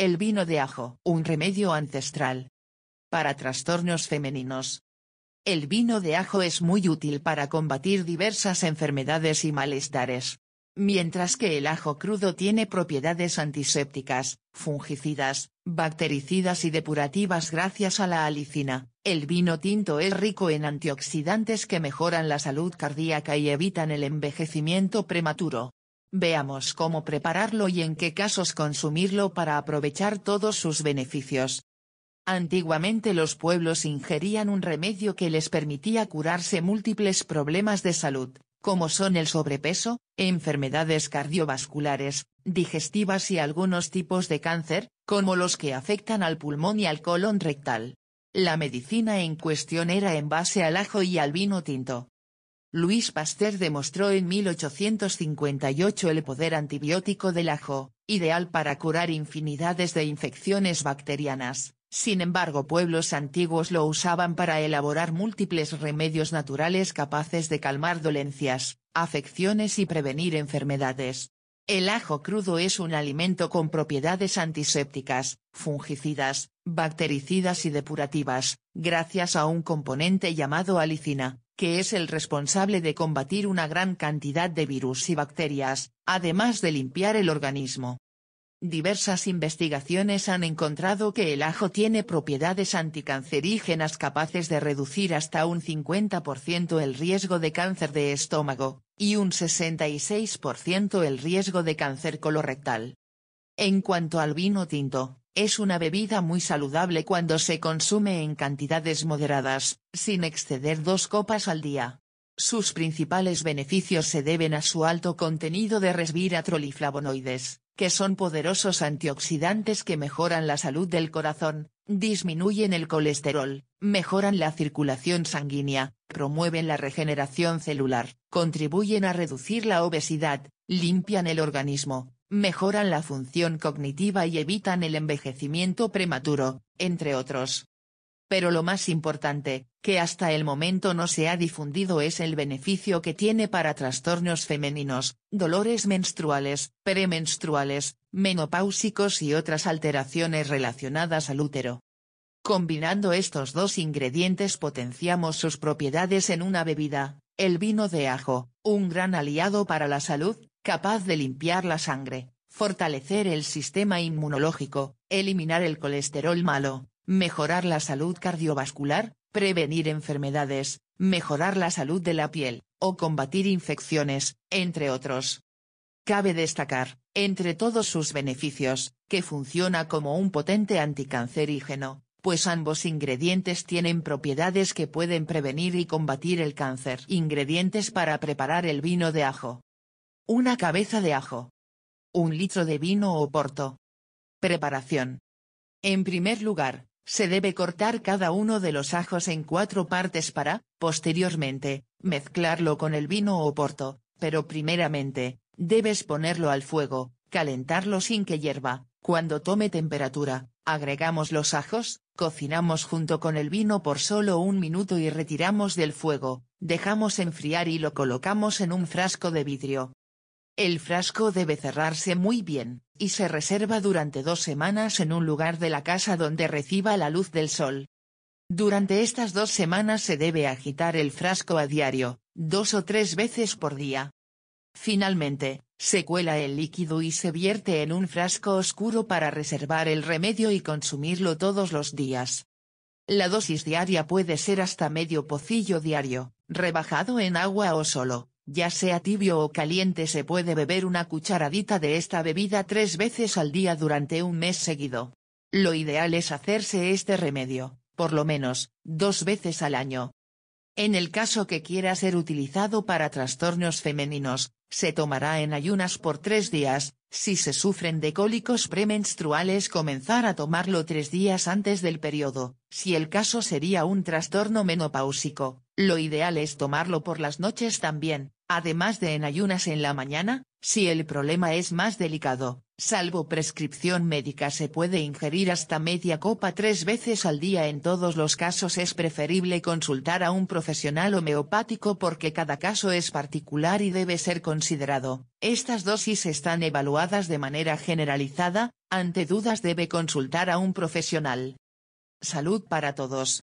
El vino de ajo, un remedio ancestral. Para trastornos femeninos. El vino de ajo es muy útil para combatir diversas enfermedades y malestares. Mientras que el ajo crudo tiene propiedades antisépticas, fungicidas, bactericidas y depurativas gracias a la alicina, el vino tinto es rico en antioxidantes que mejoran la salud cardíaca y evitan el envejecimiento prematuro. Veamos cómo prepararlo y en qué casos consumirlo para aprovechar todos sus beneficios. Antiguamente los pueblos ingerían un remedio que les permitía curarse múltiples problemas de salud, como son el sobrepeso, enfermedades cardiovasculares, digestivas y algunos tipos de cáncer, como los que afectan al pulmón y al colon rectal. La medicina en cuestión era en base al ajo y al vino tinto, Luis Pasteur demostró en 1858 el poder antibiótico del ajo, ideal para curar infinidades de infecciones bacterianas. Sin embargo pueblos antiguos lo usaban para elaborar múltiples remedios naturales capaces de calmar dolencias, afecciones y prevenir enfermedades. El ajo crudo es un alimento con propiedades antisépticas, fungicidas, bactericidas y depurativas, gracias a un componente llamado alicina, que es el responsable de combatir una gran cantidad de virus y bacterias, además de limpiar el organismo. Diversas investigaciones han encontrado que el ajo tiene propiedades anticancerígenas capaces de reducir hasta un 50% el riesgo de cáncer de estómago, y un 66% el riesgo de cáncer colorectal. En cuanto al vino tinto, es una bebida muy saludable cuando se consume en cantidades moderadas, sin exceder dos copas al día. Sus principales beneficios se deben a su alto contenido de resveratrol y flavonoides, que son poderosos antioxidantes que mejoran la salud del corazón, disminuyen el colesterol, mejoran la circulación sanguínea, promueven la regeneración celular, contribuyen a reducir la obesidad, limpian el organismo, mejoran la función cognitiva y evitan el envejecimiento prematuro, entre otros. Pero lo más importante, que hasta el momento no se ha difundido es el beneficio que tiene para trastornos femeninos, dolores menstruales, premenstruales, menopáusicos y otras alteraciones relacionadas al útero. Combinando estos dos ingredientes potenciamos sus propiedades en una bebida, el vino de ajo, un gran aliado para la salud, capaz de limpiar la sangre, fortalecer el sistema inmunológico, eliminar el colesterol malo, mejorar la salud cardiovascular, prevenir enfermedades, mejorar la salud de la piel, o combatir infecciones, entre otros. Cabe destacar, entre todos sus beneficios, que funciona como un potente anticancerígeno, pues ambos ingredientes tienen propiedades que pueden prevenir y combatir el cáncer. Ingredientes para preparar el vino de ajo. Una cabeza de ajo. Un litro de vino o porto. Preparación. En primer lugar, se debe cortar cada uno de los ajos en cuatro partes para, posteriormente, mezclarlo con el vino o porto, pero primeramente, debes ponerlo al fuego, calentarlo sin que hierva, cuando tome temperatura, agregamos los ajos, cocinamos junto con el vino por solo un minuto y retiramos del fuego, dejamos enfriar y lo colocamos en un frasco de vidrio, el frasco debe cerrarse muy bien, y se reserva durante dos semanas en un lugar de la casa donde reciba la luz del sol. Durante estas dos semanas se debe agitar el frasco a diario, dos o tres veces por día. Finalmente, se cuela el líquido y se vierte en un frasco oscuro para reservar el remedio y consumirlo todos los días. La dosis diaria puede ser hasta medio pocillo diario, rebajado en agua o solo ya sea tibio o caliente se puede beber una cucharadita de esta bebida tres veces al día durante un mes seguido. Lo ideal es hacerse este remedio, por lo menos, dos veces al año. En el caso que quiera ser utilizado para trastornos femeninos, se tomará en ayunas por tres días, si se sufren de cólicos premenstruales comenzar a tomarlo tres días antes del periodo, si el caso sería un trastorno menopáusico, lo ideal es tomarlo por las noches también, además de en ayunas en la mañana, si el problema es más delicado, salvo prescripción médica se puede ingerir hasta media copa tres veces al día en todos los casos es preferible consultar a un profesional homeopático porque cada caso es particular y debe ser considerado. Estas dosis están evaluadas de manera generalizada, ante dudas debe consultar a un profesional. Salud para todos.